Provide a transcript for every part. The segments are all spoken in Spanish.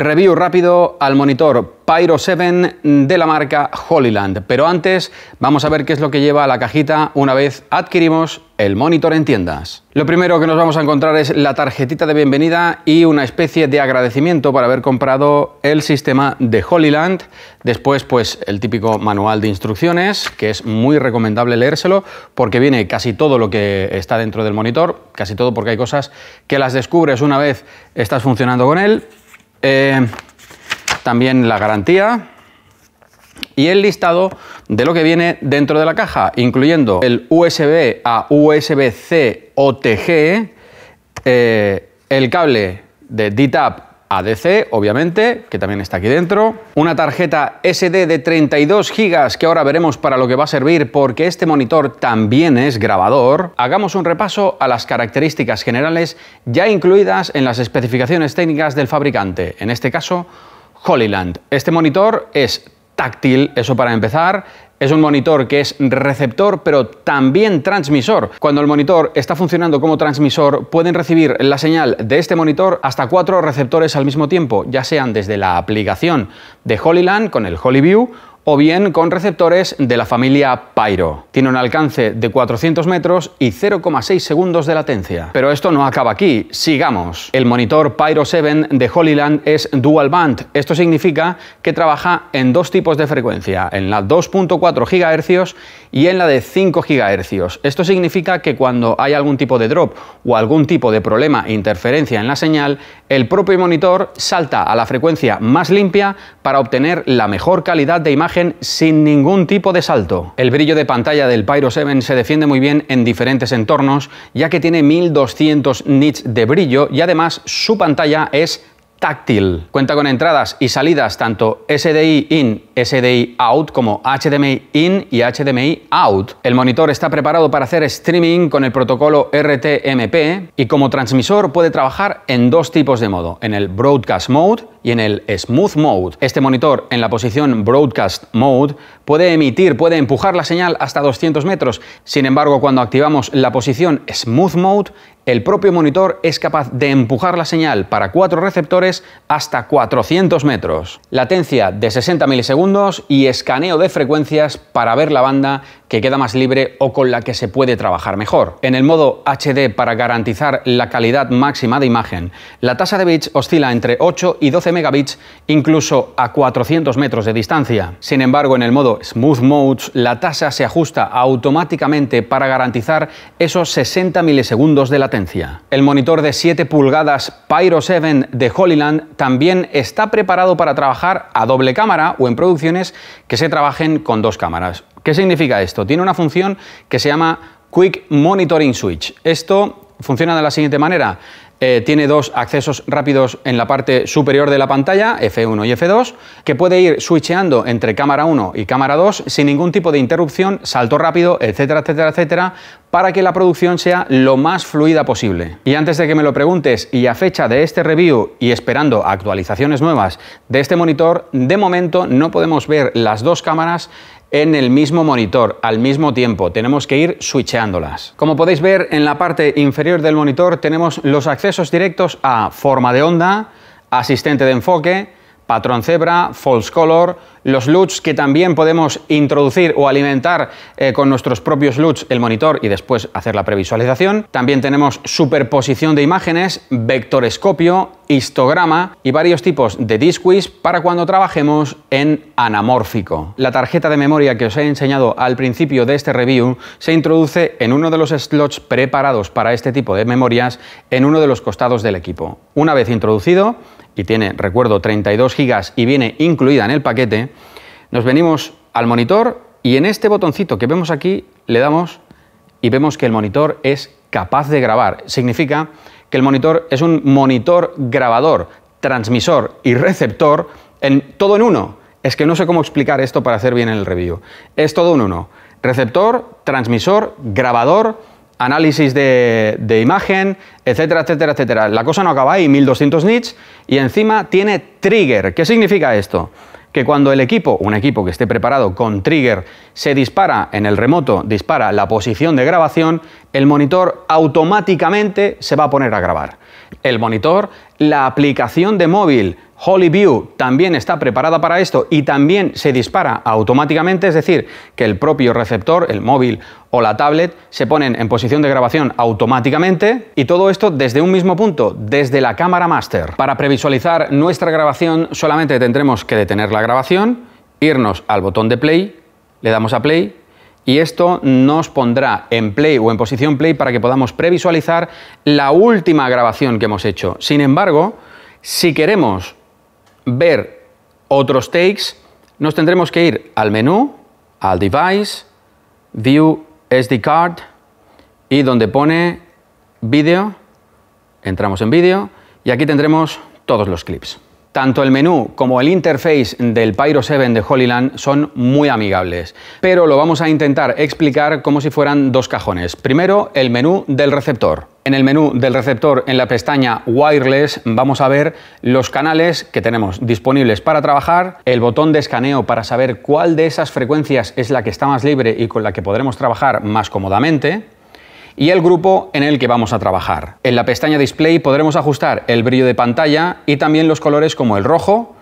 Review rápido al monitor Pyro 7 de la marca Holyland. Pero antes vamos a ver qué es lo que lleva a la cajita una vez adquirimos el monitor en tiendas. Lo primero que nos vamos a encontrar es la tarjetita de bienvenida y una especie de agradecimiento por haber comprado el sistema de Holyland. Después, pues el típico manual de instrucciones, que es muy recomendable leérselo porque viene casi todo lo que está dentro del monitor, casi todo porque hay cosas que las descubres una vez estás funcionando con él. Eh, también la garantía y el listado de lo que viene dentro de la caja, incluyendo el USB a USB-C OTG, eh, el cable de DTAP ADC, obviamente, que también está aquí dentro. Una tarjeta SD de 32 GB que ahora veremos para lo que va a servir porque este monitor también es grabador. Hagamos un repaso a las características generales ya incluidas en las especificaciones técnicas del fabricante, en este caso Holyland. Este monitor es táctil, eso para empezar, es un monitor que es receptor pero también transmisor. Cuando el monitor está funcionando como transmisor, pueden recibir la señal de este monitor hasta cuatro receptores al mismo tiempo, ya sean desde la aplicación de Holyland con el HolyView o bien con receptores de la familia Pyro. Tiene un alcance de 400 metros y 0,6 segundos de latencia. Pero esto no acaba aquí, sigamos. El monitor Pyro 7 de Holyland es dual band. Esto significa que trabaja en dos tipos de frecuencia, en la 2.4 GHz y en la de 5 GHz. Esto significa que cuando hay algún tipo de drop o algún tipo de problema e interferencia en la señal, el propio monitor salta a la frecuencia más limpia para obtener la mejor calidad de imagen sin ningún tipo de salto. El brillo de pantalla del Pyro 7 se defiende muy bien en diferentes entornos, ya que tiene 1200 nits de brillo y además su pantalla es táctil. Cuenta con entradas y salidas tanto SDI in, SDI out como HDMI in y HDMI out. El monitor está preparado para hacer streaming con el protocolo RTMP y como transmisor puede trabajar en dos tipos de modo, en el Broadcast Mode y en el Smooth Mode. Este monitor en la posición Broadcast Mode puede emitir, puede empujar la señal hasta 200 metros. Sin embargo, cuando activamos la posición Smooth Mode, el propio monitor es capaz de empujar la señal para cuatro receptores hasta 400 metros. Latencia de 60 milisegundos y escaneo de frecuencias para ver la banda que queda más libre o con la que se puede trabajar mejor. En el modo HD para garantizar la calidad máxima de imagen, la tasa de bits oscila entre 8 y 12 megabits incluso a 400 metros de distancia. Sin embargo, en el modo Smooth Modes, la tasa se ajusta automáticamente para garantizar esos 60 milisegundos de latencia. El monitor de 7 pulgadas Pyro 7 de Holyland también está preparado para trabajar a doble cámara o en producciones que se trabajen con dos cámaras. ¿Qué significa esto? Tiene una función que se llama Quick Monitoring Switch. Esto funciona de la siguiente manera. Eh, tiene dos accesos rápidos en la parte superior de la pantalla, F1 y F2, que puede ir switcheando entre cámara 1 y cámara 2 sin ningún tipo de interrupción, salto rápido, etcétera, etcétera, etcétera, para que la producción sea lo más fluida posible. Y antes de que me lo preguntes, y a fecha de este review y esperando actualizaciones nuevas de este monitor, de momento no podemos ver las dos cámaras en el mismo monitor al mismo tiempo. Tenemos que ir switchándolas. Como podéis ver en la parte inferior del monitor tenemos los accesos directos a forma de onda, asistente de enfoque, patrón cebra, false color, los LUTs que también podemos introducir o alimentar eh, con nuestros propios LUTs el monitor y después hacer la previsualización. También tenemos superposición de imágenes, vectorescopio, histograma y varios tipos de DiskWiz para cuando trabajemos en anamórfico. La tarjeta de memoria que os he enseñado al principio de este review se introduce en uno de los slots preparados para este tipo de memorias en uno de los costados del equipo. Una vez introducido, y tiene, recuerdo, 32 GB y viene incluida en el paquete, nos venimos al monitor y en este botoncito que vemos aquí le damos y vemos que el monitor es capaz de grabar. Significa que el monitor es un monitor grabador, transmisor y receptor en todo en uno. Es que no sé cómo explicar esto para hacer bien el review. Es todo en uno. Receptor, transmisor, grabador análisis de, imagen, etcétera, etcétera, etcétera. La cosa no acaba ahí, 1200 nits, y encima tiene trigger. ¿Qué significa esto? Que cuando el equipo, un equipo que esté preparado con trigger, se dispara en el remoto, dispara la posición de grabación, el monitor automáticamente se va a poner a grabar. El monitor, la aplicación de móvil, Holyview también está preparada para esto y también se dispara automáticamente, es decir, que el propio receptor, el móvil o la tablet se ponen en posición de grabación automáticamente y todo esto desde un mismo punto, desde la cámara master. Para previsualizar nuestra grabación solamente tendremos que detener la grabación, irnos al botón de play, le damos a play y esto nos pondrá en play o en posición play para que podamos previsualizar la última grabación que hemos hecho. Sin embargo, si queremos ver otros takes, nos tendremos que ir al menú, al device, View SD Card y donde pone vídeo, entramos en vídeo y aquí tendremos todos los clips. Tanto el menú como el interface del Pyro 7 de Holyland son muy amigables, pero lo vamos a intentar explicar como si fueran dos cajones. Primero, el menú del receptor. En el menú del receptor, en la pestaña Wireless, vamos a ver los canales que tenemos disponibles para trabajar, el botón de escaneo para saber cuál de esas frecuencias es la que está más libre y con la que podremos trabajar más cómodamente, y el grupo en el que vamos a trabajar. En la pestaña Display podremos ajustar el brillo de pantalla y también los colores como el rojo,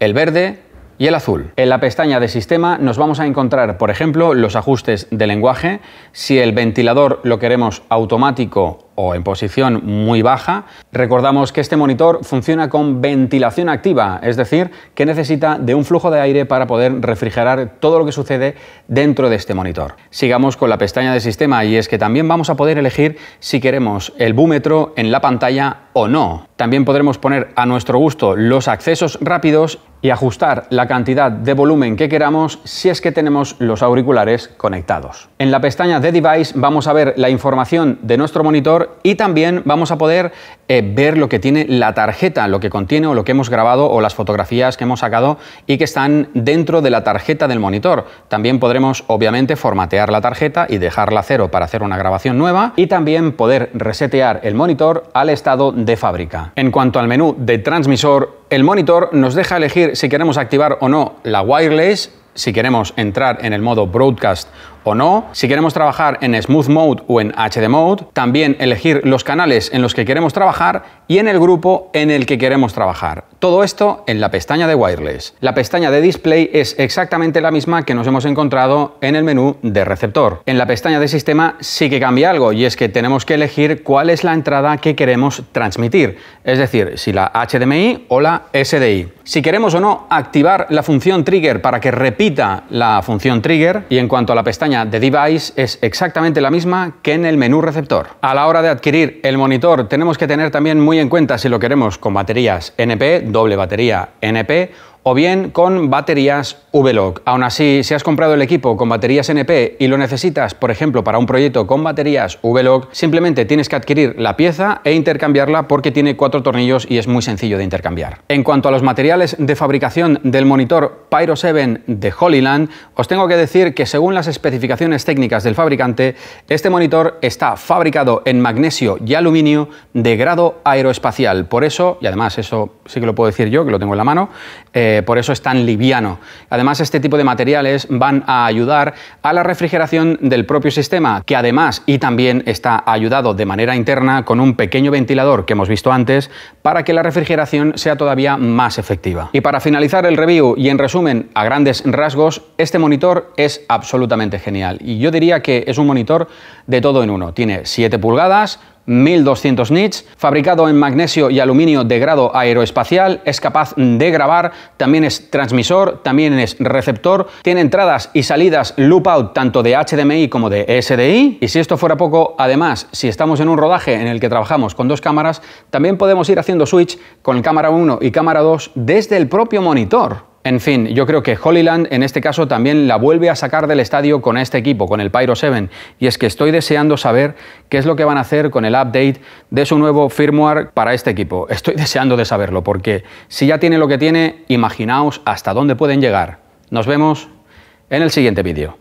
el verde y el azul. En la pestaña de sistema nos vamos a encontrar, por ejemplo, los ajustes de lenguaje, si el ventilador lo queremos automático o en posición muy baja. Recordamos que este monitor funciona con ventilación activa, es decir, que necesita de un flujo de aire para poder refrigerar todo lo que sucede dentro de este monitor. Sigamos con la pestaña de sistema y es que también vamos a poder elegir si queremos el búmetro en la pantalla o no. También podremos poner a nuestro gusto los accesos rápidos y ajustar la cantidad de volumen que queramos si es que tenemos los auriculares conectados. En la pestaña de Device vamos a ver la información de nuestro monitor y también vamos a poder eh, ver lo que tiene la tarjeta, lo que contiene o lo que hemos grabado o las fotografías que hemos sacado y que están dentro de la tarjeta del monitor. También podremos obviamente formatear la tarjeta y dejarla cero para hacer una grabación nueva y también poder resetear el monitor al estado de fábrica. En cuanto al menú de transmisor, el monitor nos deja elegir si queremos activar o no la wireless si queremos entrar en el modo broadcast o no. Si queremos trabajar en Smooth Mode o en HD Mode. También elegir los canales en los que queremos trabajar y en el grupo en el que queremos trabajar. Todo esto en la pestaña de Wireless. La pestaña de Display es exactamente la misma que nos hemos encontrado en el menú de receptor. En la pestaña de sistema sí que cambia algo y es que tenemos que elegir cuál es la entrada que queremos transmitir, es decir, si la HDMI o la SDI. Si queremos o no activar la función trigger para que repita la función trigger y en cuanto a la pestaña de Device es exactamente la misma que en el menú receptor. A la hora de adquirir el monitor tenemos que tener también muy en cuenta si lo queremos con baterías NP, doble batería NP o bien con baterías v U-Log. Aún así, si has comprado el equipo con baterías NP y lo necesitas, por ejemplo, para un proyecto con baterías v U-Log, simplemente tienes que adquirir la pieza e intercambiarla porque tiene cuatro tornillos y es muy sencillo de intercambiar. En cuanto a los materiales de fabricación del monitor Pyro 7 de Holyland, os tengo que decir que según las especificaciones técnicas del fabricante, este monitor está fabricado en magnesio y aluminio de grado aeroespacial. Por eso, y además eso sí que lo puedo decir yo, que lo tengo en la mano, eh, eh, por eso es tan liviano. Además, este tipo de materiales van a ayudar a la refrigeración del propio sistema, que además y también está ayudado de manera interna con un pequeño ventilador que hemos visto antes, para que la refrigeración sea todavía más efectiva. Y para finalizar el review y en resumen, a grandes rasgos, este monitor es absolutamente genial. Y yo diría que es un monitor de todo en uno. Tiene 7 pulgadas, 1200 nits, fabricado en magnesio y aluminio de grado aeroespacial, es capaz de grabar, también es transmisor, también es receptor, tiene entradas y salidas loop out tanto de HDMI como de SDI, y si esto fuera poco, además, si estamos en un rodaje en el que trabajamos con dos cámaras, también podemos ir haciendo switch con cámara 1 y cámara 2 desde el propio monitor. En fin, yo creo que Holyland en este caso también la vuelve a sacar del estadio con este equipo, con el Pyro 7. Y es que estoy deseando saber qué es lo que van a hacer con el update de su nuevo firmware para este equipo. Estoy deseando de saberlo, porque si ya tiene lo que tiene, imaginaos hasta dónde pueden llegar. Nos vemos en el siguiente vídeo.